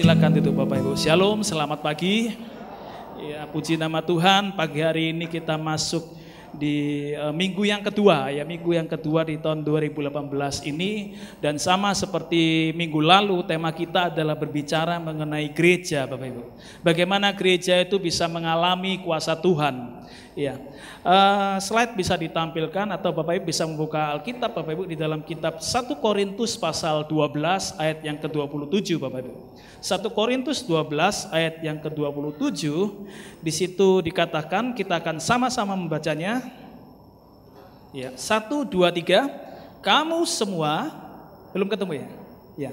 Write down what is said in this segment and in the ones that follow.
silakan duduk Bapak Ibu. Shalom, selamat pagi. Ya, puji nama Tuhan, pagi hari ini kita masuk di uh, minggu yang kedua ya minggu yang kedua di tahun 2018 ini dan sama seperti minggu lalu tema kita adalah berbicara mengenai gereja Bapak Ibu. Bagaimana gereja itu bisa mengalami kuasa Tuhan. Ya. Uh, slide bisa ditampilkan atau Bapak Ibu bisa membuka Alkitab Bapak Ibu di dalam kitab 1 Korintus pasal 12 ayat yang ke-27 Bapak Ibu. 1 Korintus 12 ayat yang ke-27 di situ dikatakan kita akan sama-sama membacanya. Ya, 1 2 3 kamu semua belum ketemu ya? Ya.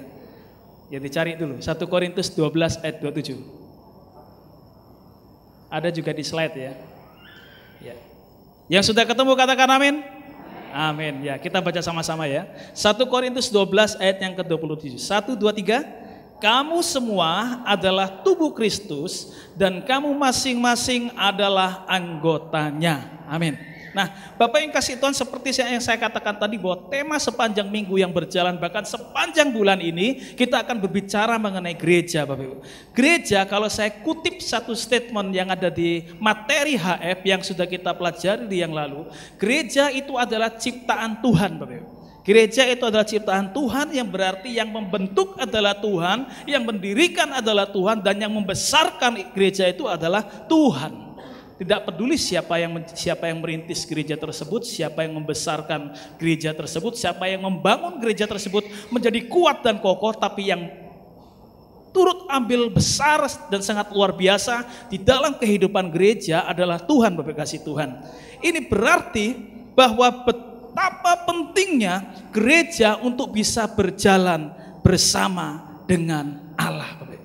Ya dicari dulu 1 Korintus 12 ayat 27. Ada juga di slide ya. Ya. Yang sudah ketemu katakan amin. Amin. Ya, kita baca sama-sama ya. 1 Korintus 12 ayat yang ke-27. 1 2 3 Kamu semua adalah tubuh Kristus dan kamu masing-masing adalah anggotanya. Amin. Nah, Bapak yang kasih Tuhan seperti yang saya katakan tadi bahwa tema sepanjang minggu yang berjalan bahkan sepanjang bulan ini kita akan berbicara mengenai gereja Bapak Ibu. Gereja kalau saya kutip satu statement yang ada di materi HF yang sudah kita pelajari di yang lalu, gereja itu adalah ciptaan Tuhan Bapak Ibu. Gereja itu adalah ciptaan Tuhan yang berarti yang membentuk adalah Tuhan, yang mendirikan adalah Tuhan dan yang membesarkan gereja itu adalah Tuhan. Tidak peduli siapa yang siapa yang merintis gereja tersebut, siapa yang membesarkan gereja tersebut, siapa yang membangun gereja tersebut menjadi kuat dan kokoh tapi yang turut ambil besar dan sangat luar biasa di dalam kehidupan gereja adalah Tuhan Bapak kasih Tuhan. Ini berarti bahwa betapa pentingnya gereja untuk bisa berjalan bersama dengan Allah Bapak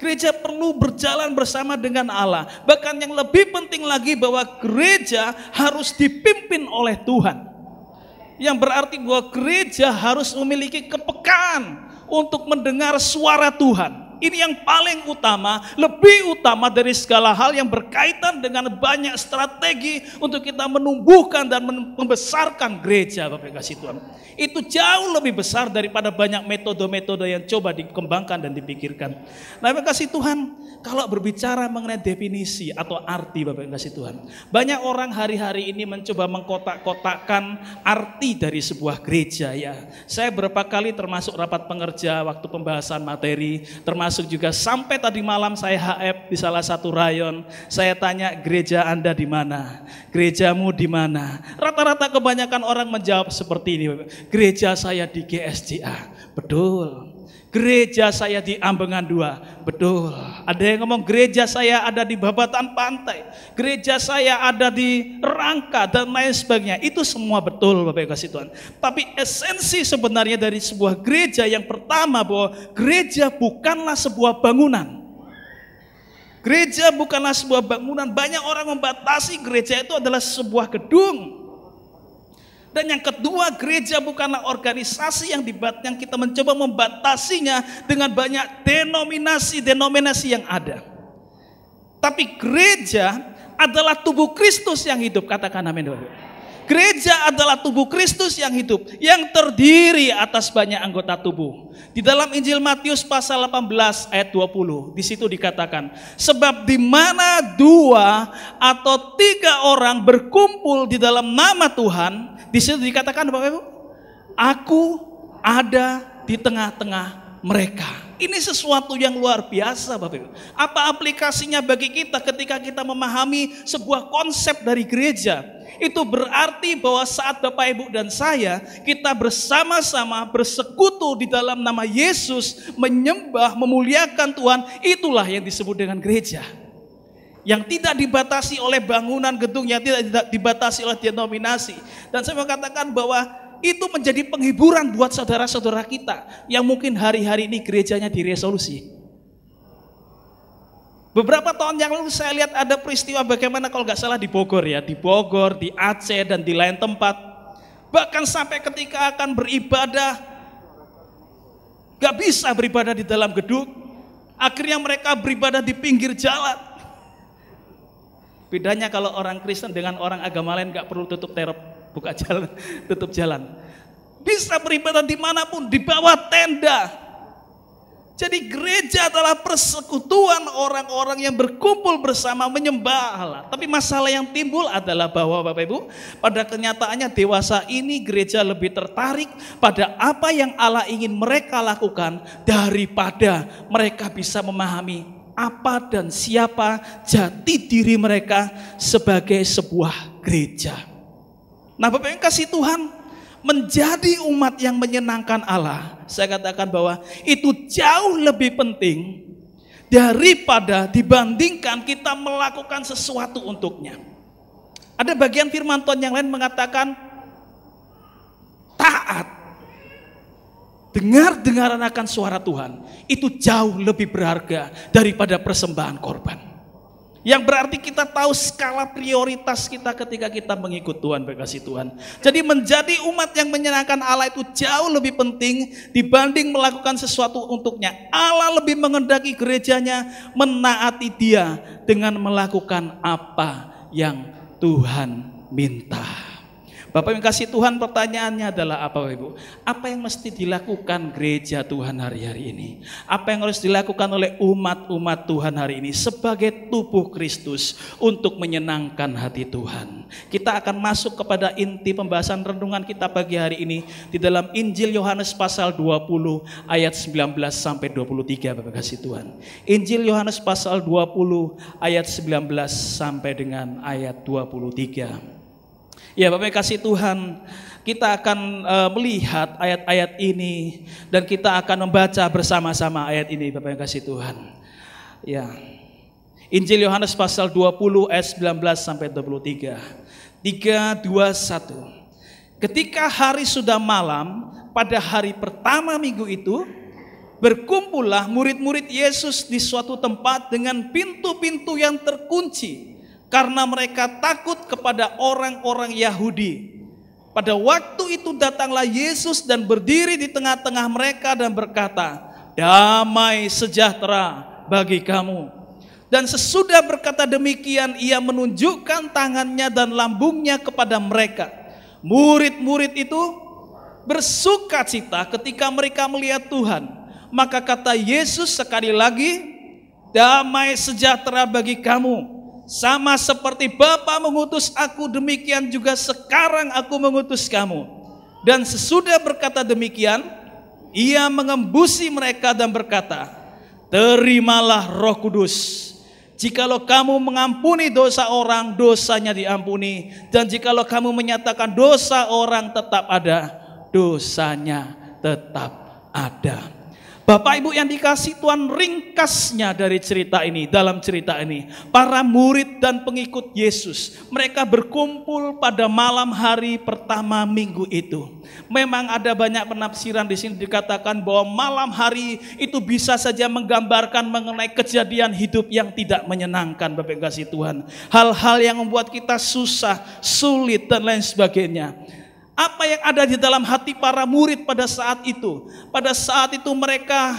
gereja perlu berjalan bersama dengan Allah. Bahkan yang lebih penting lagi bahwa gereja harus dipimpin oleh Tuhan. Yang berarti bahwa gereja harus memiliki kepekaan untuk mendengar suara Tuhan. Ini yang paling utama, lebih utama dari segala hal yang berkaitan dengan banyak strategi untuk kita menumbuhkan dan membesarkan gereja Bapak kasih Tuhan. Itu jauh lebih besar daripada banyak metode-metode yang coba dikembangkan dan dipikirkan. Nah, Bapak kasih Tuhan, kalau berbicara mengenai definisi atau arti Bapak kasih Tuhan, banyak orang hari-hari ini mencoba mengkotak-kotakkan arti dari sebuah gereja ya. Saya berapa kali termasuk rapat pengerja waktu pembahasan materi, termasuk termasuk juga sampai tadi malam saya HF di salah satu rayon. Saya tanya gereja Anda di mana? Gerejamu di mana? Rata-rata kebanyakan orang menjawab seperti ini. Gereja saya di GSJA. Betul. Gereja saya di Ambengan dua, Betul. Ada yang ngomong gereja saya ada di Babatan Pantai. Gereja saya ada di Rangka dan lain sebagainya. Itu semua betul Bapak Ibu kasih Tuhan. Tapi esensi sebenarnya dari sebuah gereja yang pertama bahwa gereja bukanlah sebuah bangunan. Gereja bukanlah sebuah bangunan. Banyak orang membatasi gereja itu adalah sebuah gedung dan yang kedua, gereja bukanlah organisasi yang dibat yang kita mencoba membatasinya dengan banyak denominasi-denominasi yang ada. Tapi gereja adalah tubuh Kristus yang hidup, katakan amin dulu. Gereja adalah tubuh Kristus yang hidup, yang terdiri atas banyak anggota tubuh. Di dalam Injil Matius pasal 18 ayat 20, di situ dikatakan, sebab di mana dua atau tiga orang berkumpul di dalam nama Tuhan, di situ dikatakan Bapak Ibu, aku ada di tengah-tengah mereka. Ini sesuatu yang luar biasa Bapak Ibu. Apa aplikasinya bagi kita ketika kita memahami sebuah konsep dari gereja? Itu berarti bahwa saat Bapak Ibu dan saya kita bersama-sama bersekutu di dalam nama Yesus menyembah, memuliakan Tuhan, itulah yang disebut dengan gereja yang tidak dibatasi oleh bangunan gedung, yang tidak dibatasi oleh denominasi. Dan saya mau katakan bahwa itu menjadi penghiburan buat saudara-saudara kita yang mungkin hari-hari ini gerejanya diresolusi. Beberapa tahun yang lalu saya lihat ada peristiwa bagaimana kalau nggak salah di Bogor ya, di Bogor, di Aceh dan di lain tempat. Bahkan sampai ketika akan beribadah, nggak bisa beribadah di dalam gedung. Akhirnya mereka beribadah di pinggir jalan. Bedanya kalau orang Kristen dengan orang agama lain nggak perlu tutup terop, buka jalan, tutup jalan. Bisa beribadah dimanapun, di bawah tenda. Jadi gereja adalah persekutuan orang-orang yang berkumpul bersama menyembah Allah. Tapi masalah yang timbul adalah bahwa Bapak Ibu, pada kenyataannya dewasa ini gereja lebih tertarik pada apa yang Allah ingin mereka lakukan daripada mereka bisa memahami apa dan siapa jati diri mereka sebagai sebuah gereja. Nah Bapak yang kasih Tuhan menjadi umat yang menyenangkan Allah. Saya katakan bahwa itu jauh lebih penting daripada dibandingkan kita melakukan sesuatu untuknya. Ada bagian firman Tuhan yang lain mengatakan taat dengar-dengaran akan suara Tuhan itu jauh lebih berharga daripada persembahan korban. Yang berarti kita tahu skala prioritas kita ketika kita mengikut Tuhan, berkasih Tuhan. Jadi menjadi umat yang menyenangkan Allah itu jauh lebih penting dibanding melakukan sesuatu untuknya. Allah lebih mengendaki gerejanya menaati dia dengan melakukan apa yang Tuhan minta. Bapak yang kasih Tuhan pertanyaannya adalah apa Bapak Ibu? Apa yang mesti dilakukan gereja Tuhan hari-hari ini? Apa yang harus dilakukan oleh umat-umat Tuhan hari ini sebagai tubuh Kristus untuk menyenangkan hati Tuhan? Kita akan masuk kepada inti pembahasan renungan kita pagi hari ini di dalam Injil Yohanes pasal 20 ayat 19 sampai 23 Bapak kasih Tuhan. Injil Yohanes pasal 20 ayat 19 sampai dengan ayat 23. Ya Bapak kasih Tuhan, kita akan uh, melihat ayat-ayat ini dan kita akan membaca bersama-sama ayat ini Bapak yang kasih Tuhan. Ya. Injil Yohanes pasal 20 ayat 19 sampai 23. 3 2 1. Ketika hari sudah malam, pada hari pertama minggu itu, berkumpullah murid-murid Yesus di suatu tempat dengan pintu-pintu yang terkunci karena mereka takut kepada orang-orang Yahudi. Pada waktu itu datanglah Yesus dan berdiri di tengah-tengah mereka dan berkata, "Damai sejahtera bagi kamu." Dan sesudah berkata demikian, ia menunjukkan tangannya dan lambungnya kepada mereka. Murid-murid itu bersuka cita ketika mereka melihat Tuhan. Maka kata Yesus sekali lagi, "Damai sejahtera bagi kamu." Sama seperti Bapa mengutus aku, demikian juga sekarang aku mengutus kamu. Dan sesudah berkata demikian, ia mengembusi mereka dan berkata, Terimalah roh kudus. Jikalau kamu mengampuni dosa orang, dosanya diampuni. Dan jikalau kamu menyatakan dosa orang tetap ada, dosanya tetap ada. Bapak Ibu yang dikasih Tuhan ringkasnya dari cerita ini, dalam cerita ini. Para murid dan pengikut Yesus, mereka berkumpul pada malam hari pertama minggu itu. Memang ada banyak penafsiran di sini dikatakan bahwa malam hari itu bisa saja menggambarkan mengenai kejadian hidup yang tidak menyenangkan Bapak kasih Tuhan. Hal-hal yang membuat kita susah, sulit dan lain sebagainya. Apa yang ada di dalam hati para murid pada saat itu? Pada saat itu mereka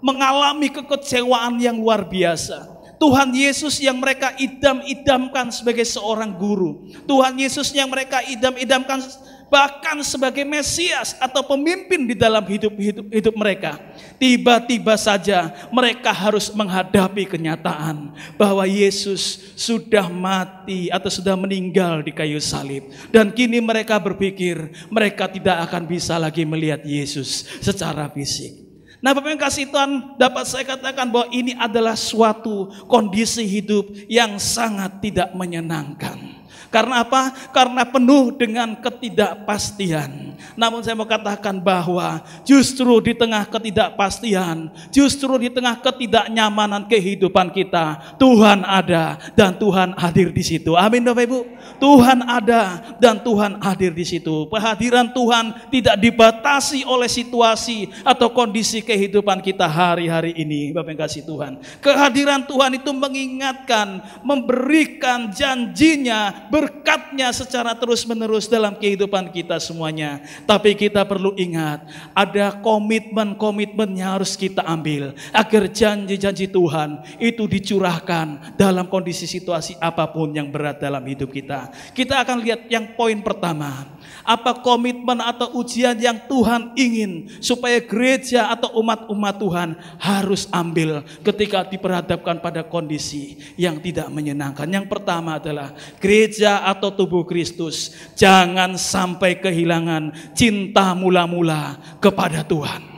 mengalami kekecewaan yang luar biasa. Tuhan Yesus yang mereka idam-idamkan sebagai seorang guru. Tuhan Yesus yang mereka idam-idamkan bahkan sebagai Mesias atau pemimpin di dalam hidup hidup, hidup mereka. Tiba-tiba saja mereka harus menghadapi kenyataan bahwa Yesus sudah mati atau sudah meninggal di kayu salib dan kini mereka berpikir mereka tidak akan bisa lagi melihat Yesus secara fisik. Nah, Bapak yang kasih Tuhan, dapat saya katakan bahwa ini adalah suatu kondisi hidup yang sangat tidak menyenangkan. Karena apa? Karena penuh dengan ketidakpastian. Namun saya mau katakan bahwa justru di tengah ketidakpastian, justru di tengah ketidaknyamanan kehidupan kita, Tuhan ada dan Tuhan hadir di situ. Amin Bapak Ibu. Tuhan ada dan Tuhan hadir di situ. Kehadiran Tuhan tidak dibatasi oleh situasi atau kondisi kehidupan kita hari-hari ini, Bapak yang kasih Tuhan. Kehadiran Tuhan itu mengingatkan, memberikan janjinya, berkatnya secara terus-menerus dalam kehidupan kita semuanya. Tapi kita perlu ingat, ada komitmen-komitmen yang harus kita ambil agar janji-janji Tuhan itu dicurahkan dalam kondisi situasi apapun yang berat dalam hidup kita. Kita akan lihat yang poin pertama, apa komitmen atau ujian yang Tuhan ingin supaya gereja atau umat-umat Tuhan harus ambil ketika diperhadapkan pada kondisi yang tidak menyenangkan. Yang pertama adalah gereja atau tubuh Kristus jangan sampai kehilangan cinta mula-mula kepada Tuhan.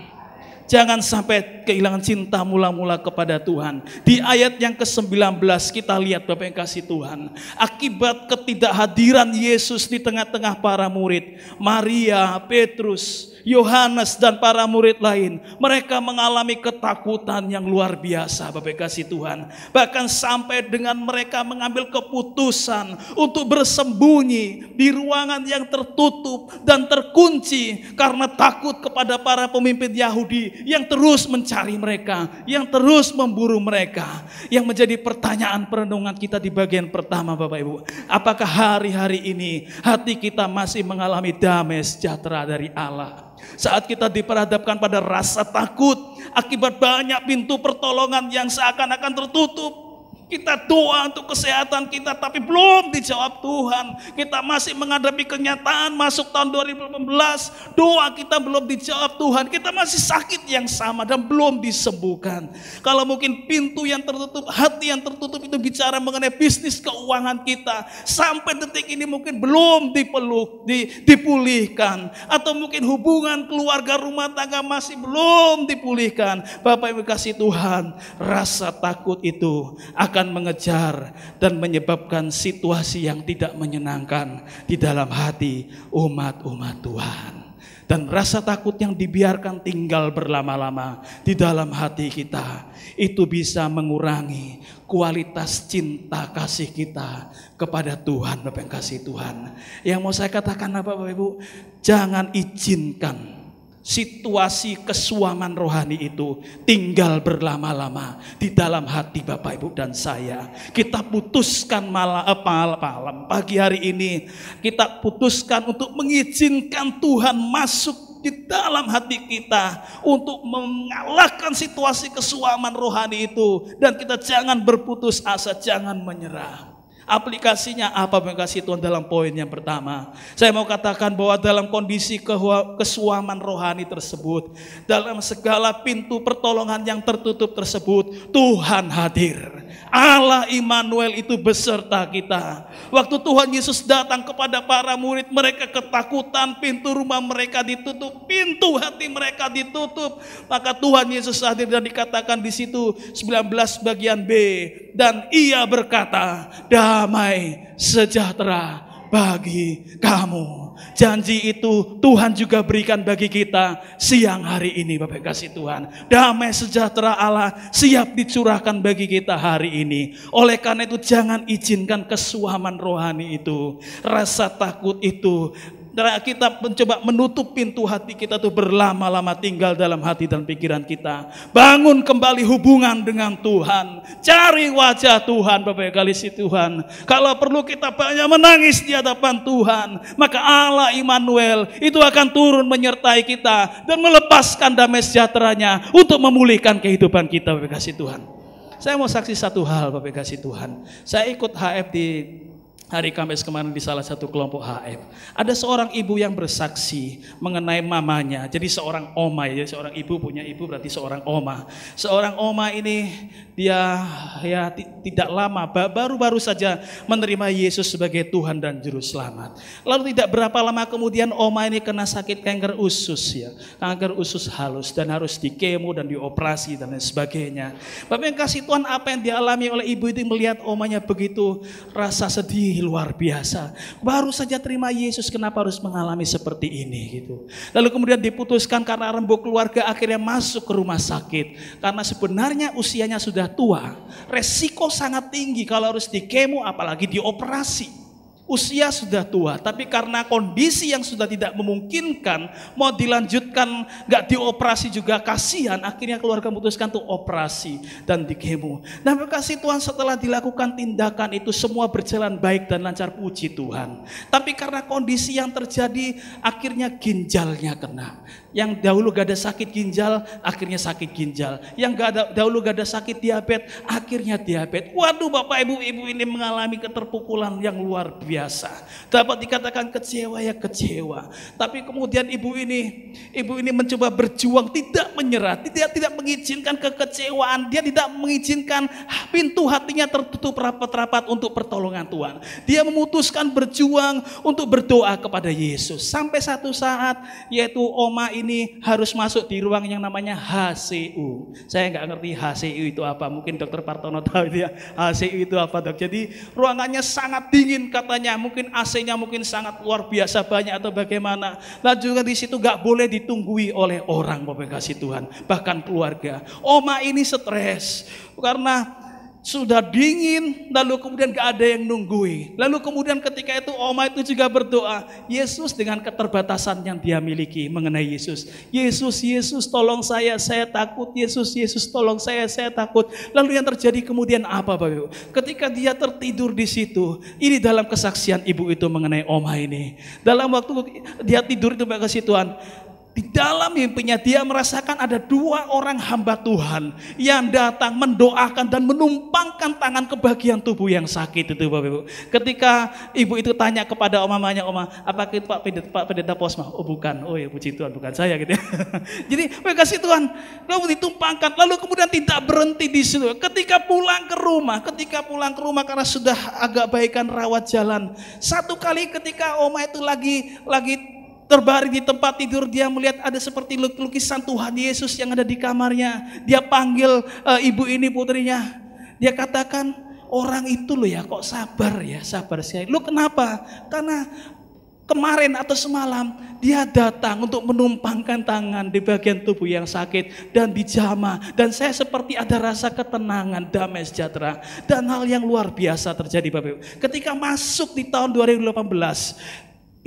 Jangan sampai kehilangan cinta mula-mula kepada Tuhan. Di ayat yang ke-19 kita lihat Bapak yang kasih Tuhan. Akibat ketidakhadiran Yesus di tengah-tengah para murid. Maria, Petrus, Yohanes dan para murid lain, mereka mengalami ketakutan yang luar biasa Bapak kasih Tuhan. Bahkan sampai dengan mereka mengambil keputusan untuk bersembunyi di ruangan yang tertutup dan terkunci karena takut kepada para pemimpin Yahudi yang terus mencari mereka, yang terus memburu mereka. Yang menjadi pertanyaan perenungan kita di bagian pertama Bapak Ibu, apakah hari-hari ini hati kita masih mengalami damai sejahtera dari Allah? Saat kita diperhadapkan pada rasa takut akibat banyak pintu pertolongan yang seakan-akan tertutup, kita doa untuk kesehatan kita tapi belum dijawab Tuhan. Kita masih menghadapi kenyataan masuk tahun 2018. Doa kita belum dijawab Tuhan. Kita masih sakit yang sama dan belum disembuhkan. Kalau mungkin pintu yang tertutup, hati yang tertutup itu bicara mengenai bisnis keuangan kita. Sampai detik ini mungkin belum dipeluk, dipulihkan. Atau mungkin hubungan keluarga rumah tangga masih belum dipulihkan. Bapak yang kasih Tuhan, rasa takut itu akan akan mengejar dan menyebabkan situasi yang tidak menyenangkan di dalam hati umat-umat Tuhan. Dan rasa takut yang dibiarkan tinggal berlama-lama di dalam hati kita itu bisa mengurangi kualitas cinta kasih kita kepada Tuhan, Bapak yang kasih Tuhan. Yang mau saya katakan apa Bapak Ibu? Jangan izinkan situasi kesuaman rohani itu tinggal berlama-lama di dalam hati Bapak Ibu dan saya. Kita putuskan malam, eh, malam pagi hari ini kita putuskan untuk mengizinkan Tuhan masuk di dalam hati kita untuk mengalahkan situasi kesuaman rohani itu dan kita jangan berputus asa, jangan menyerah. Aplikasinya apa mengasihi Tuhan dalam poin yang pertama? Saya mau katakan bahwa dalam kondisi kesuaman rohani tersebut, dalam segala pintu pertolongan yang tertutup tersebut, Tuhan hadir. Allah Immanuel itu beserta kita. Waktu Tuhan Yesus datang kepada para murid, mereka ketakutan, pintu rumah mereka ditutup, pintu hati mereka ditutup. Maka Tuhan Yesus hadir dan dikatakan di situ 19 bagian B dan ia berkata, "Dan damai sejahtera bagi kamu. Janji itu Tuhan juga berikan bagi kita siang hari ini Bapak kasih Tuhan. Damai sejahtera Allah siap dicurahkan bagi kita hari ini. Oleh karena itu jangan izinkan kesuaman rohani itu, rasa takut itu, kita mencoba menutup pintu hati kita tuh berlama-lama tinggal dalam hati dan pikiran kita. Bangun kembali hubungan dengan Tuhan. Cari wajah Tuhan Bapak si Tuhan. Kalau perlu kita banyak menangis di hadapan Tuhan. Maka Allah Immanuel itu akan turun menyertai kita. Dan melepaskan damai sejahteranya untuk memulihkan kehidupan kita Bapak Kasih Tuhan. Saya mau saksi satu hal Bapak Kasih Tuhan. Saya ikut HF di hari Kamis kemarin di salah satu kelompok HF. Ada seorang ibu yang bersaksi mengenai mamanya. Jadi seorang oma ya, seorang ibu punya ibu berarti seorang oma. Seorang oma ini dia ya tidak lama baru-baru saja menerima Yesus sebagai Tuhan dan juru selamat. Lalu tidak berapa lama kemudian oma ini kena sakit kanker usus ya. Kanker usus halus dan harus dikemo dan dioperasi dan lain sebagainya. Bapak yang kasih Tuhan apa yang dialami oleh ibu itu melihat omanya begitu rasa sedih luar biasa. Baru saja terima Yesus, kenapa harus mengalami seperti ini gitu. Lalu kemudian diputuskan karena rembuk keluarga akhirnya masuk ke rumah sakit. Karena sebenarnya usianya sudah tua. Resiko sangat tinggi kalau harus dikemo apalagi dioperasi usia sudah tua, tapi karena kondisi yang sudah tidak memungkinkan, mau dilanjutkan, nggak dioperasi juga kasihan, akhirnya keluarga memutuskan untuk operasi dan dikemo. Nah kasih Tuhan setelah dilakukan tindakan itu semua berjalan baik dan lancar puji Tuhan. Tapi karena kondisi yang terjadi, akhirnya ginjalnya kena. Yang dahulu gak ada sakit ginjal, akhirnya sakit ginjal. Yang gak ada, dahulu gak ada sakit diabetes, akhirnya diabetes. Waduh Bapak Ibu Ibu ini mengalami keterpukulan yang luar biasa biasa. Dapat dikatakan kecewa ya kecewa. Tapi kemudian ibu ini, ibu ini mencoba berjuang, tidak menyerah, tidak tidak mengizinkan kekecewaan. Dia tidak mengizinkan pintu hatinya tertutup rapat-rapat untuk pertolongan Tuhan. Dia memutuskan berjuang untuk berdoa kepada Yesus. Sampai satu saat yaitu Oma ini harus masuk di ruang yang namanya HCU. Saya nggak ngerti HCU itu apa. Mungkin dokter Partono tahu dia ya. HCU itu apa dok. Jadi ruangannya sangat dingin katanya listriknya, mungkin AC-nya mungkin sangat luar biasa banyak atau bagaimana. Lalu juga di situ gak boleh ditunggui oleh orang, Bapak kasih Tuhan, bahkan keluarga. Oma ini stres karena sudah dingin, lalu kemudian gak ada yang nunggui. Lalu kemudian ketika itu Oma itu juga berdoa, Yesus dengan keterbatasan yang dia miliki mengenai Yesus. Yesus, Yesus tolong saya, saya takut. Yesus, Yesus tolong saya, saya takut. Lalu yang terjadi kemudian apa Bapak Ketika dia tertidur di situ, ini dalam kesaksian ibu itu mengenai Oma ini. Dalam waktu dia tidur itu Mbak kasih Tuhan, di dalam mimpinya dia merasakan ada dua orang hamba Tuhan yang datang mendoakan dan menumpangkan tangan ke bagian tubuh yang sakit itu Bapak Ibu. Ketika ibu itu tanya kepada mamanya, "Oma, apakah itu Pak Pendeta, Pak Pendeta Posma?" "Oh, bukan. Oh ya puji Tuhan, bukan saya." gitu ya. Jadi, kasih Tuhan, lalu ditumpangkan, lalu kemudian tidak berhenti di situ. Ketika pulang ke rumah, ketika pulang ke rumah karena sudah agak baikan rawat jalan. Satu kali ketika Oma itu lagi lagi terbaring di tempat tidur dia melihat ada seperti lukisan Tuhan Yesus yang ada di kamarnya. Dia panggil e, ibu ini putrinya. Dia katakan orang itu loh ya kok sabar ya sabar sih Lu kenapa? Karena kemarin atau semalam dia datang untuk menumpangkan tangan di bagian tubuh yang sakit dan dijama dan saya seperti ada rasa ketenangan damai sejahtera dan hal yang luar biasa terjadi Bapak Ibu ketika masuk di tahun 2018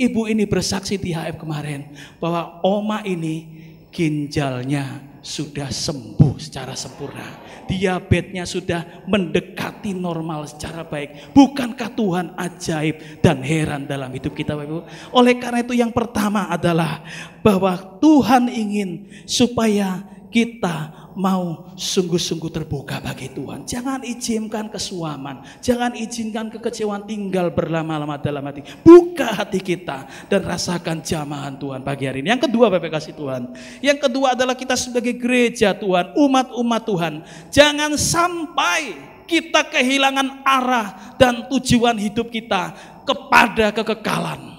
Ibu ini bersaksi di HF kemarin bahwa oma ini ginjalnya sudah sembuh secara sempurna. Diabetesnya sudah mendekati normal secara baik. Bukankah Tuhan ajaib dan heran dalam hidup kita Bapak Ibu? Oleh karena itu yang pertama adalah bahwa Tuhan ingin supaya kita mau sungguh-sungguh terbuka bagi Tuhan. Jangan izinkan kesuaman, jangan izinkan kekecewaan tinggal berlama-lama dalam hati. Buka hati kita dan rasakan jamahan Tuhan pagi hari ini. Yang kedua Bapak kasih Tuhan. Yang kedua adalah kita sebagai gereja Tuhan, umat-umat Tuhan. Jangan sampai kita kehilangan arah dan tujuan hidup kita kepada kekekalan.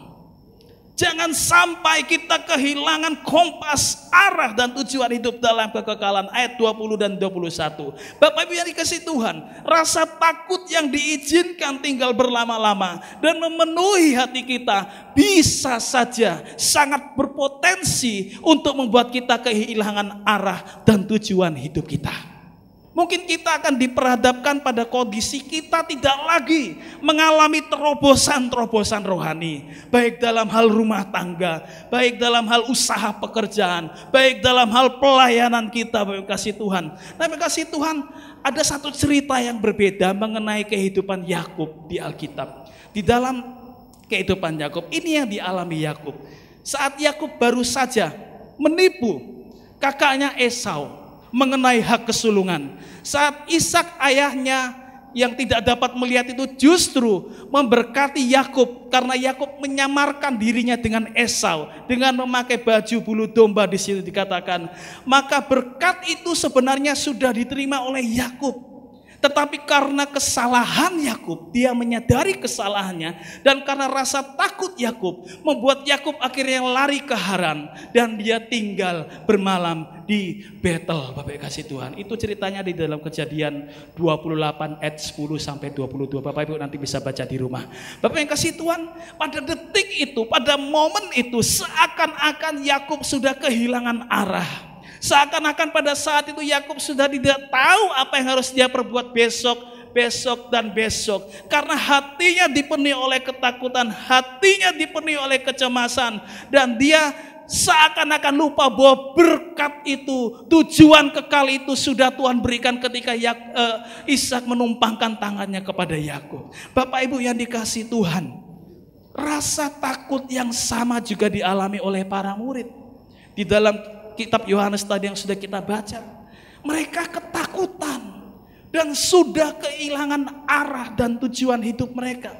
Jangan sampai kita kehilangan kompas arah dan tujuan hidup dalam kekekalan. Ayat 20 dan 21. Bapak Ibu yang dikasih Tuhan, rasa takut yang diizinkan tinggal berlama-lama dan memenuhi hati kita bisa saja sangat berpotensi untuk membuat kita kehilangan arah dan tujuan hidup kita. Mungkin kita akan diperhadapkan pada kondisi kita tidak lagi mengalami terobosan-terobosan rohani, baik dalam hal rumah tangga, baik dalam hal usaha pekerjaan, baik dalam hal pelayanan kita bagi kasih Tuhan. Tapi nah, kasih Tuhan, ada satu cerita yang berbeda mengenai kehidupan Yakub di Alkitab. Di dalam kehidupan Yakub, ini yang dialami Yakub. Saat Yakub baru saja menipu kakaknya Esau, mengenai hak kesulungan. Saat Ishak ayahnya yang tidak dapat melihat itu justru memberkati Yakub karena Yakub menyamarkan dirinya dengan Esau dengan memakai baju bulu domba di situ dikatakan maka berkat itu sebenarnya sudah diterima oleh Yakub tetapi karena kesalahan Yakub, dia menyadari kesalahannya dan karena rasa takut Yakub membuat Yakub akhirnya lari ke Haran dan dia tinggal bermalam di Betel. Bapak kasih Tuhan. Itu ceritanya di dalam Kejadian 28 ayat 10 sampai 22. Bapak Ibu nanti bisa baca di rumah. Bapak yang kasih Tuhan, pada detik itu, pada momen itu seakan-akan Yakub sudah kehilangan arah. Seakan-akan pada saat itu Yakub sudah tidak tahu apa yang harus dia perbuat besok, besok dan besok. Karena hatinya dipenuhi oleh ketakutan, hatinya dipenuhi oleh kecemasan dan dia seakan-akan lupa bahwa berkat itu, tujuan kekal itu sudah Tuhan berikan ketika eh, Ishak menumpangkan tangannya kepada Yakub. Bapak Ibu yang dikasih Tuhan, rasa takut yang sama juga dialami oleh para murid. Di dalam kitab Yohanes tadi yang sudah kita baca, mereka ketakutan dan sudah kehilangan arah dan tujuan hidup mereka.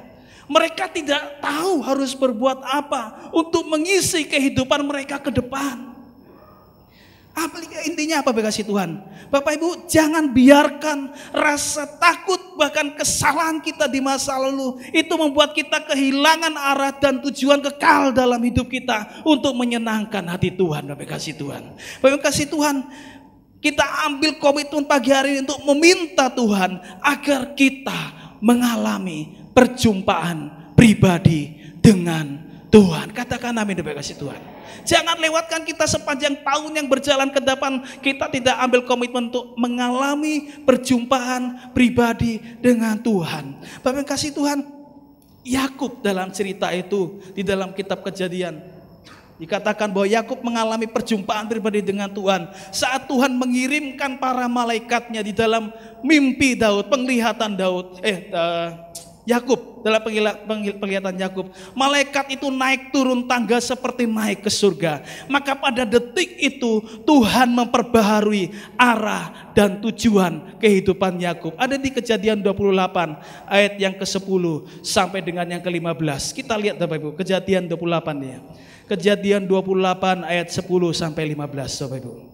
Mereka tidak tahu harus berbuat apa untuk mengisi kehidupan mereka ke depan. Aplikasi intinya apa berkasih Tuhan? Bapak Ibu, jangan biarkan rasa takut bahkan kesalahan kita di masa lalu itu membuat kita kehilangan arah dan tujuan kekal dalam hidup kita untuk menyenangkan hati Tuhan, Bapak kasih Tuhan. Bapak kasih Tuhan, kita ambil komitmen pagi hari ini untuk meminta Tuhan agar kita mengalami perjumpaan pribadi dengan Tuhan. Katakan amin demi kasih Tuhan. Jangan lewatkan kita sepanjang tahun yang berjalan ke depan. Kita tidak ambil komitmen untuk mengalami perjumpaan pribadi dengan Tuhan. Bapak kasih Tuhan, Yakub dalam cerita itu di dalam kitab kejadian Dikatakan bahwa Yakub mengalami perjumpaan pribadi dengan Tuhan saat Tuhan mengirimkan para malaikatnya di dalam mimpi Daud, penglihatan Daud, eh uh, Yakub dalam penglihatan Yakub, malaikat itu naik turun tangga seperti naik ke surga. Maka pada detik itu Tuhan memperbaharui arah dan tujuan kehidupan Yakub. Ada di Kejadian 28 ayat yang ke-10 sampai dengan yang ke-15. Kita lihat Bapak Ibu, Kejadian 28 ya. Kejadian 28 ayat 10 sampai 15 Bapak Ibu.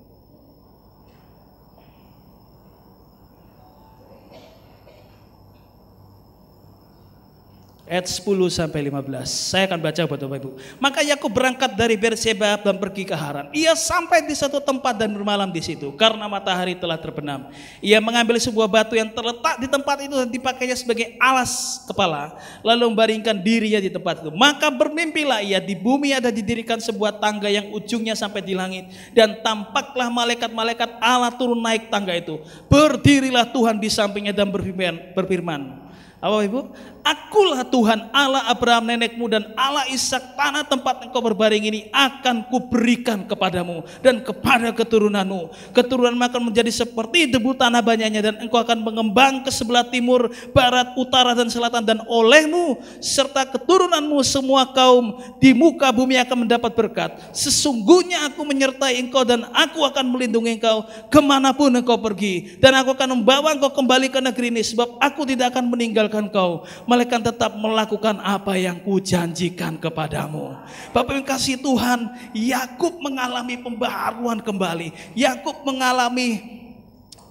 ayat 10 sampai 15. Saya akan baca buat Bapak Ibu. Maka Yakub berangkat dari Beersheba dan pergi ke Haran. Ia sampai di satu tempat dan bermalam di situ karena matahari telah terbenam. Ia mengambil sebuah batu yang terletak di tempat itu dan dipakainya sebagai alas kepala, lalu membaringkan dirinya di tempat itu. Maka bermimpilah ia di bumi ada didirikan sebuah tangga yang ujungnya sampai di langit dan tampaklah malaikat-malaikat Allah turun naik tangga itu. Berdirilah Tuhan di sampingnya dan berfirman, berfirman Apa Ibu? Akulah Tuhan Allah Abraham nenekmu dan Allah Ishak tanah tempat engkau berbaring ini akan kuberikan kepadamu dan kepada keturunanmu. Keturunan akan menjadi seperti debu tanah banyaknya dan engkau akan mengembang ke sebelah timur, barat, utara dan selatan dan olehmu serta keturunanmu semua kaum di muka bumi akan mendapat berkat. Sesungguhnya aku menyertai engkau dan aku akan melindungi engkau kemanapun engkau pergi dan aku akan membawa engkau kembali ke negeri ini sebab aku tidak akan meninggalkan engkau melainkan tetap melakukan apa yang kujanjikan kepadamu. Bapak yang kasih Tuhan, Yakub mengalami pembaharuan kembali. Yakub mengalami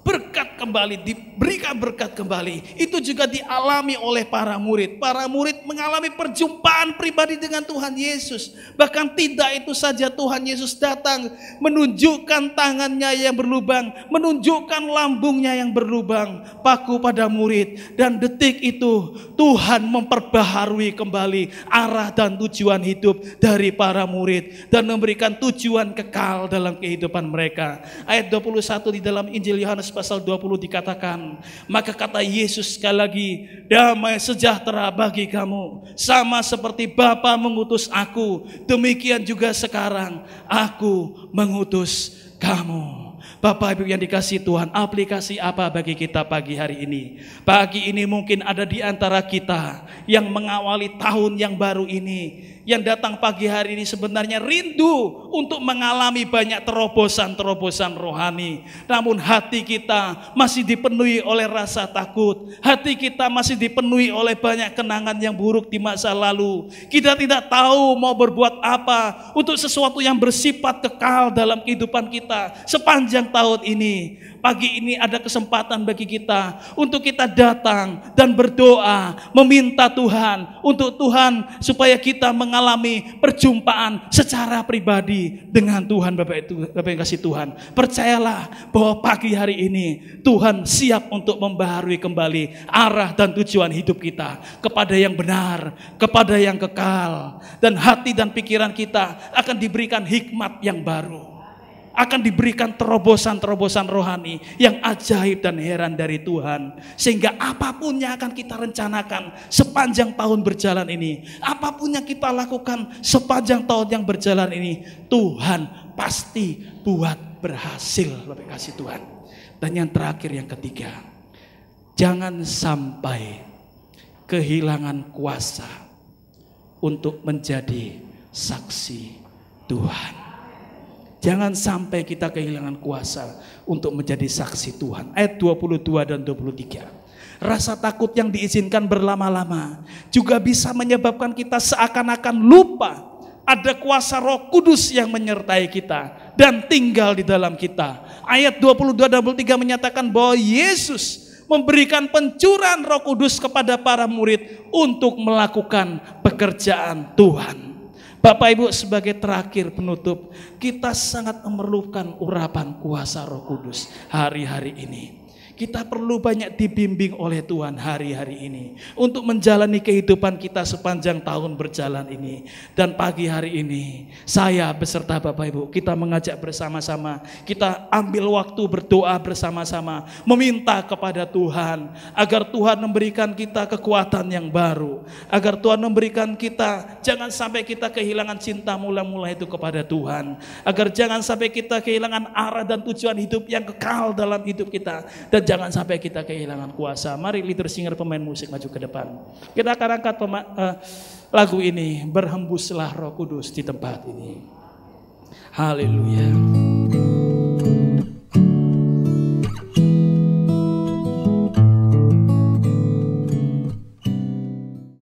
berkat kembali, diberikan berkat kembali. Itu juga dialami oleh para murid. Para murid mengalami perjumpaan pribadi dengan Tuhan Yesus. Bahkan tidak itu saja Tuhan Yesus datang menunjukkan tangannya yang berlubang, menunjukkan lambungnya yang berlubang, paku pada murid. Dan detik itu Tuhan memperbaharui kembali arah dan tujuan hidup dari para murid dan memberikan tujuan kekal dalam kehidupan mereka. Ayat 21 di dalam Injil Yohanes pasal 20 dikatakan, maka kata Yesus sekali lagi, damai sejahtera bagi kamu, sama seperti Bapa mengutus aku, demikian juga sekarang aku mengutus kamu. Bapak Ibu yang dikasih Tuhan, aplikasi apa bagi kita pagi hari ini? Pagi ini mungkin ada di antara kita yang mengawali tahun yang baru ini yang datang pagi hari ini sebenarnya rindu untuk mengalami banyak terobosan-terobosan rohani. Namun hati kita masih dipenuhi oleh rasa takut. Hati kita masih dipenuhi oleh banyak kenangan yang buruk di masa lalu. Kita tidak tahu mau berbuat apa untuk sesuatu yang bersifat kekal dalam kehidupan kita sepanjang tahun ini. Pagi ini ada kesempatan bagi kita untuk kita datang dan berdoa, meminta Tuhan untuk Tuhan supaya kita mengalami mengalami perjumpaan secara pribadi dengan Tuhan Bapak itu Bapak yang kasih Tuhan. Percayalah bahwa pagi hari ini Tuhan siap untuk membaharui kembali arah dan tujuan hidup kita kepada yang benar, kepada yang kekal dan hati dan pikiran kita akan diberikan hikmat yang baru akan diberikan terobosan-terobosan rohani yang ajaib dan heran dari Tuhan. Sehingga apapun yang akan kita rencanakan sepanjang tahun berjalan ini, apapun yang kita lakukan sepanjang tahun yang berjalan ini, Tuhan pasti buat berhasil Lebih kasih Tuhan. Dan yang terakhir yang ketiga, jangan sampai kehilangan kuasa untuk menjadi saksi Tuhan. Jangan sampai kita kehilangan kuasa untuk menjadi saksi Tuhan. Ayat 22 dan 23. Rasa takut yang diizinkan berlama-lama juga bisa menyebabkan kita seakan-akan lupa ada kuasa Roh Kudus yang menyertai kita dan tinggal di dalam kita. Ayat 22 dan 23 menyatakan bahwa Yesus memberikan pencurahan Roh Kudus kepada para murid untuk melakukan pekerjaan Tuhan. Bapak Ibu sebagai terakhir penutup, kita sangat memerlukan urapan kuasa Roh Kudus hari-hari ini kita perlu banyak dibimbing oleh Tuhan hari-hari ini untuk menjalani kehidupan kita sepanjang tahun berjalan ini. Dan pagi hari ini, saya beserta Bapak Ibu, kita mengajak bersama-sama, kita ambil waktu berdoa bersama-sama, meminta kepada Tuhan agar Tuhan memberikan kita kekuatan yang baru, agar Tuhan memberikan kita jangan sampai kita kehilangan cinta mula-mula itu kepada Tuhan, agar jangan sampai kita kehilangan arah dan tujuan hidup yang kekal dalam hidup kita dan jangan sampai kita kehilangan kuasa. Mari leader singer pemain musik maju ke depan. Kita akan angkat uh, lagu ini, berhembuslah roh kudus di tempat ini. Haleluya.